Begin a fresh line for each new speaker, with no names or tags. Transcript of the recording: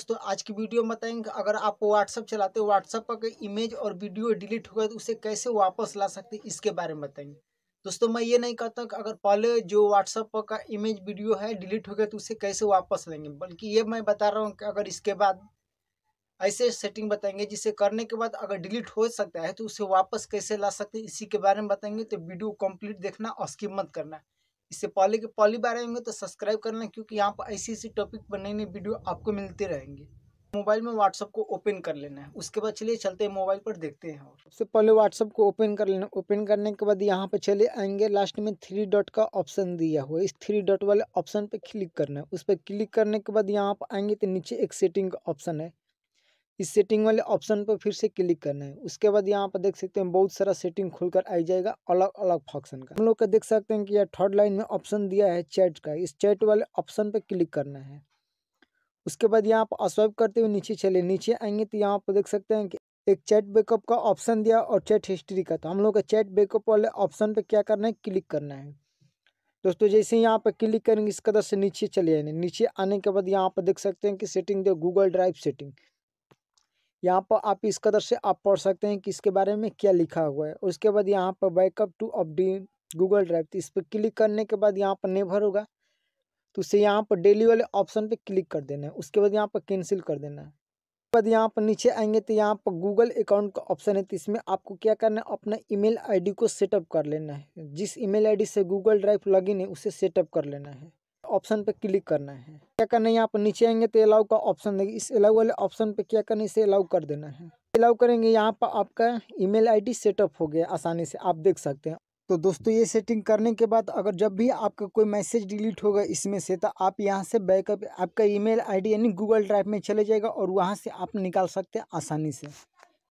दोस्तों आज की वीडियो में बताएंगे अगर आप व्हाट्सएप चलाते हो व्हाट्सएप का इमेज और वीडियो डिलीट हो गया तो उसे कैसे वापस ला सकते हैं इसके बारे में बताएंगे दोस्तों मैं ये नहीं कहता कि अगर पहले जो व्हाट्सएप का इमेज वीडियो है डिलीट हो गया तो उसे कैसे वापस लेंगे बल्कि ये मैं बता रहा हूँ कि अगर इसके बाद ऐसे सेटिंग बताएंगे जिसे करने के बाद अगर डिलीट हो सकता है तो उसे वापस कैसे ला सकते हैं इसी के बारे में बताएंगे तो वीडियो कम्प्लीट देखना और स्किप मत करना इससे पहले के पहली बार आएंगे तो सब्सक्राइब कर लें क्योंकि यहाँ पर ऐसी ऐसी टॉपिक पर नई नई वीडियो आपको मिलते रहेंगे मोबाइल में व्हाट्सअप को ओपन कर लेना है उसके बाद चलिए चलते हैं मोबाइल पर देखते हैं और सबसे पहले व्हाट्सअप को ओपन कर लेना ओपन करने के बाद यहाँ पर चले आएंगे लास्ट में थ्री डॉट का ऑप्शन दिया हुआ है इस थ्री डॉट वाले ऑप्शन पर क्लिक करना है उस पर क्लिक करने के बाद यहाँ पर आएंगे तो नीचे एक सेटिंग का ऑप्शन है इस सेटिंग वाले ऑप्शन पर फिर से क्लिक करना है उसके बाद यहाँ पर देख सकते हैं बहुत सारा सेटिंग खुलकर आ जाएगा अलग अलग फंक्शन का हम लोग का देख सकते हैं कि यह थर्ड लाइन में ऑप्शन दिया है चैट का इस चैट वाले ऑप्शन पर क्लिक करना है उसके बाद यहाँ पर स्वाइप करते हुए नीचे चले नीचे आएंगे तो यहाँ पर देख सकते हैं कि एक चैट बैकअप का ऑप्शन दिया और चैट हिस्ट्री का तो हम लोग का चैट बैकअप वाले ऑप्शन पर क्या करना है क्लिक करना है दोस्तों जैसे यहाँ पर क्लिक करेंगे इस कदर से नीचे चले आएंगे नीचे आने के बाद यहाँ पर देख सकते हैं कि सेटिंग दे गूगल ड्राइव सेटिंग यहाँ पर आप इस कदर से आप पढ़ सकते हैं कि इसके बारे में क्या लिखा हुआ है उसके बाद यहाँ पर backup to update Google Drive तो इस पर क्लिक करने के बाद यहाँ पर निर्भर होगा तो उसे यहाँ पर डेली वाले ऑप्शन पे क्लिक कर देना है उसके बाद यहाँ पर कैंसिल कर देना है उसके बाद यहाँ पर नीचे आएंगे तो यहाँ पर गूगल अकाउंट का ऑप्शन है तो इसमें आपको क्या करना है अपना ईमेल आईडी को सेटअप कर लेना है जिस ईमेल आईडी से गूगल ड्राइव लॉगिन है उसे सेटअप कर लेना है ऑप्शन पे क्लिक करना है क्या करना है यहाँ पर नीचे आएंगे तो अलाउ का ऑप्शन देगी इस अलाउ वाले ऑप्शन पे क्या करना है इसे अलाउ कर देना है अलाउ करेंगे यहाँ पर आपका ईमेल आईडी सेटअप हो गया आसानी से आप देख सकते हैं तो दोस्तों ये सेटिंग करने के बाद अगर जब भी आपका कोई मैसेज डिलीट होगा इसमें से तो आप यहाँ से बैकअप आपका ईमेल आईडी यानी गूगल ड्राइव में चले जाएगा और वहाँ से आप निकाल सकते हैं आसानी से